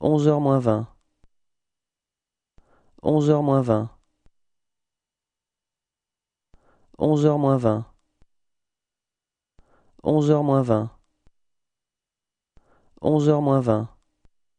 Onze heures moins vingt. Onze heures moins vingt. Onze heures moins vingt. Onze heures moins vingt. Onze heures moins vingt.